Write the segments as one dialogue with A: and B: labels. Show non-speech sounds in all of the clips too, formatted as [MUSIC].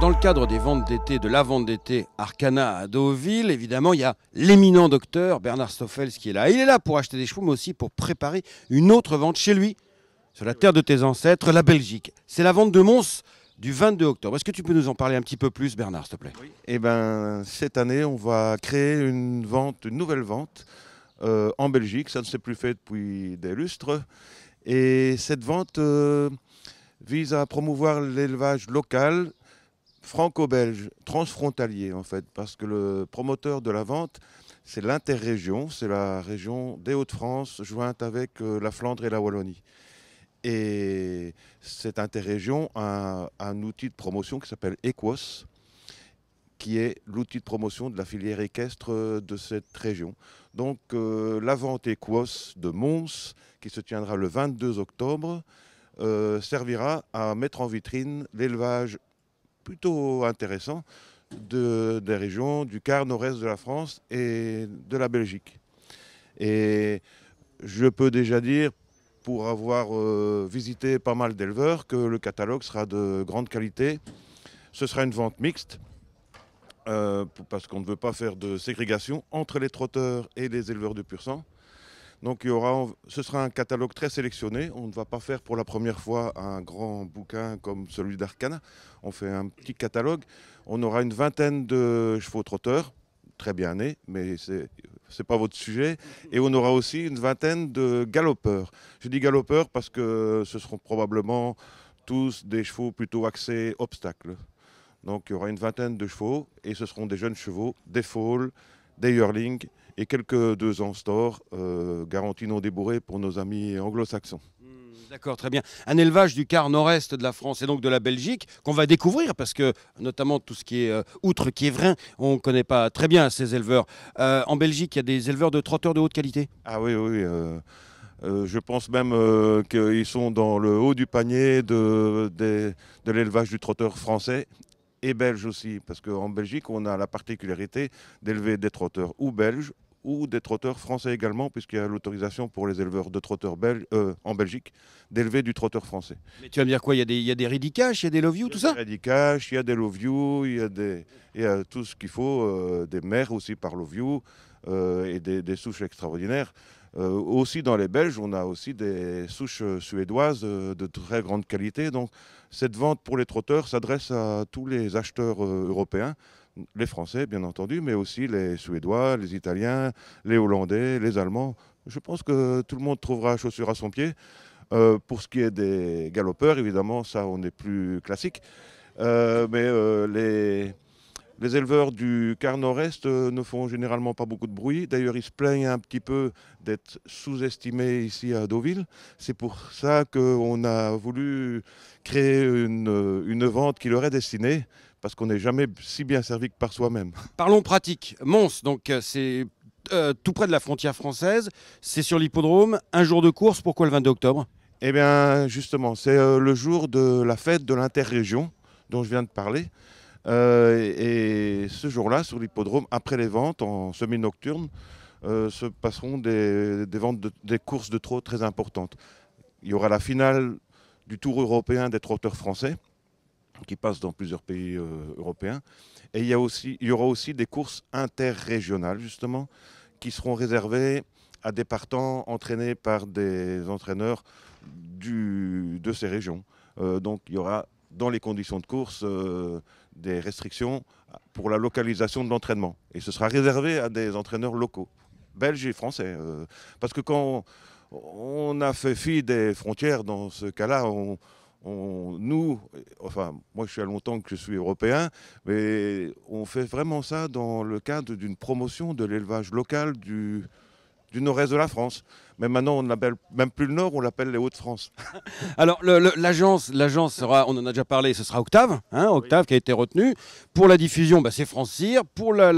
A: dans le cadre des ventes d'été, de la vente d'été Arcana à Deauville, évidemment, il y a l'éminent docteur Bernard Stoffels qui est là. Il est là pour acheter des chevaux, mais aussi pour préparer une autre vente chez lui, sur la terre de tes ancêtres, la Belgique. C'est la vente
B: de Mons du 22 octobre. Est-ce que tu peux nous en parler un petit peu plus, Bernard, s'il te plaît oui. Eh bien, cette année, on va créer une vente, une nouvelle vente euh, en Belgique. Ça ne s'est plus fait depuis des lustres. Et cette vente euh, vise à promouvoir l'élevage local franco-belge, transfrontalier en fait, parce que le promoteur de la vente, c'est l'interrégion, c'est la région des Hauts-de-France jointe avec euh, la Flandre et la Wallonie. Et cette interrégion a un, outil de promotion qui s'appelle Equos, qui est l'outil de promotion de la filière équestre de cette région. Donc euh, la vente Equos de Mons, qui se tiendra le 22 octobre, euh, servira à mettre en vitrine l'élevage plutôt intéressant de, des régions du quart nord-est de la France et de la Belgique. Et je peux déjà dire, pour avoir euh, visité pas mal d'éleveurs, que le catalogue sera de grande qualité. Ce sera une vente mixte, euh, parce qu'on ne veut pas faire de ségrégation entre les trotteurs et les éleveurs de pur sang. Donc il aura, ce sera un catalogue très sélectionné. On ne va pas faire pour la première fois un grand bouquin comme celui d'Arcana. On fait un petit catalogue. On aura une vingtaine de chevaux trotteurs, très bien nés, mais ce n'est pas votre sujet. Et on aura aussi une vingtaine de galopeurs. Je dis galopeurs parce que ce seront probablement tous des chevaux plutôt axés obstacles. Donc il y aura une vingtaine de chevaux et ce seront des jeunes chevaux, des foals, des yearlings et quelques deux ans store, euh, garantie non débourrée pour nos amis anglo-saxons. Hmm,
A: d'accord, très bien. Un élevage du quart nord-est de la France et donc de la Belgique qu'on va découvrir parce que notamment tout ce qui est euh, qui outre vrai, on ne connaît
B: pas très bien ces
A: éleveurs. Euh, en Belgique, il y a des éleveurs de trotteurs de haute qualité
B: Ah oui, oui. je pense même qu'ils sont dans le haut du panier de, de l'élevage du trotteur français et belge aussi, parce qu'en Belgique, on a la particularité d'élever des trotteurs ou belges ou des trotteurs français également, puisqu'il y a l'autorisation pour les éleveurs de trotteurs euh, en Belgique d'élever du trotteur français. Mais tu vas me dire quoi Il y a des, il il y a des love you, tout ça Il y a des ridicaches, il y a des love you, il y a, tout ce qu'il faut, euh, des mères aussi par love you, euh, et des, des souches extraordinaires. Euh, aussi dans les Belges, on a aussi des souches euh, suédoises euh, de très grande qualité. Donc cette vente pour les trotteurs s'adresse à tous les acheteurs européens les Français, bien entendu, mais aussi les Suédois, les Italiens, les Hollandais, les Allemands. Je pense que tout le monde trouvera chaussure à son pied. pour ce qui est des galopeurs, évidemment, ça, on est plus classique. mais les, les éleveurs du quart nord-est euh, ne font généralement pas beaucoup de bruit. D'ailleurs, ils se plaignent un petit peu d'être sous-estimés ici à Deauville. C'est pour ça qu'on a voulu créer une, euh, vente qui leur est destinée parce qu'on n'est jamais si bien servi que par soi-même. [LAUGHS]
A: Parlons pratique. Mons, donc euh, c'est tout près de la frontière française, c'est sur l'hippodrome,
B: un jour de course, pourquoi le 22 octobre Eh bien justement, c'est le jour de la fête de l'interrégion dont je viens de parler. Euh, et ce jour-là, sur l'hippodrome, après les ventes, en semi-nocturne, euh, se passeront des, ventes des courses de trot très importantes. Il y aura la finale du Tour européen des trotteurs français qui passe dans plusieurs pays euh, européens. Et il y, aussi, il y aura aussi des courses interrégionales, justement, qui seront réservées à des partants entraînés par des entraîneurs du, de ces régions. donc il y aura dans les conditions de course euh, des restrictions pour la localisation de l'entraînement. Et ce sera réservé à des entraîneurs locaux, belges et français. Euh, parce que quand on a fait fi des frontières, dans ce cas-là, on, nous, enfin, moi je suis à longtemps que je suis européen, mais on fait vraiment ça dans le cadre d'une promotion de l'élevage local du, du nord-est de la France. Mais maintenant, on l'appelle même plus le Nord, on l'appelle les Hauts-de-France. [LAUGHS] Alors, l'agence, l'agence sera, on
A: en a déjà parlé, ce sera Octave, hein, Octave qui a été retenu. Pour la diffusion, bah, c'est Francir Pour la,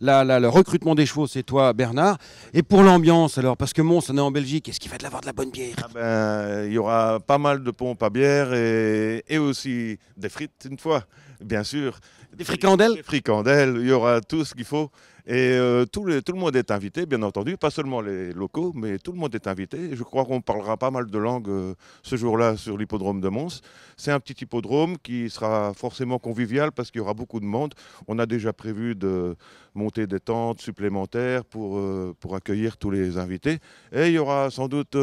A: le recrutement des chevaux, c'est toi, Bernard. Et pour l'ambiance, alors, parce que Mons, on est en
B: Belgique, est-ce qu'il va de l'avoir de la bonne bière ah ben, Il y aura pas mal de pompes à bière et, et aussi des frites, une fois, bien sûr. Des fricandelles Des fricandelles, il y aura tout ce qu'il faut. Et euh, tout, le, tout, le, monde est invité, bien entendu, pas seulement les locaux, mais tout le monde est invité. Je crois qu'on parlera pas mal de langues euh, ce jour-là sur l'hippodrome de Mons. C'est un petit hippodrome qui sera forcément convivial parce qu'il y aura beaucoup de monde. On a déjà prévu de monter des tentes supplémentaires pour, euh, pour accueillir tous les invités. Et il y aura sans doute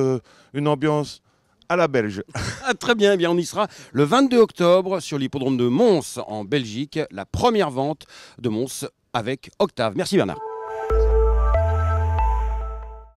B: une ambiance à la Belge. [LAUGHS] Ah,
A: très bien, eh bien, on y sera le 22 octobre sur l'hippodrome de Mons en Belgique. La première vente de Mons avec Octave. Merci Bernard.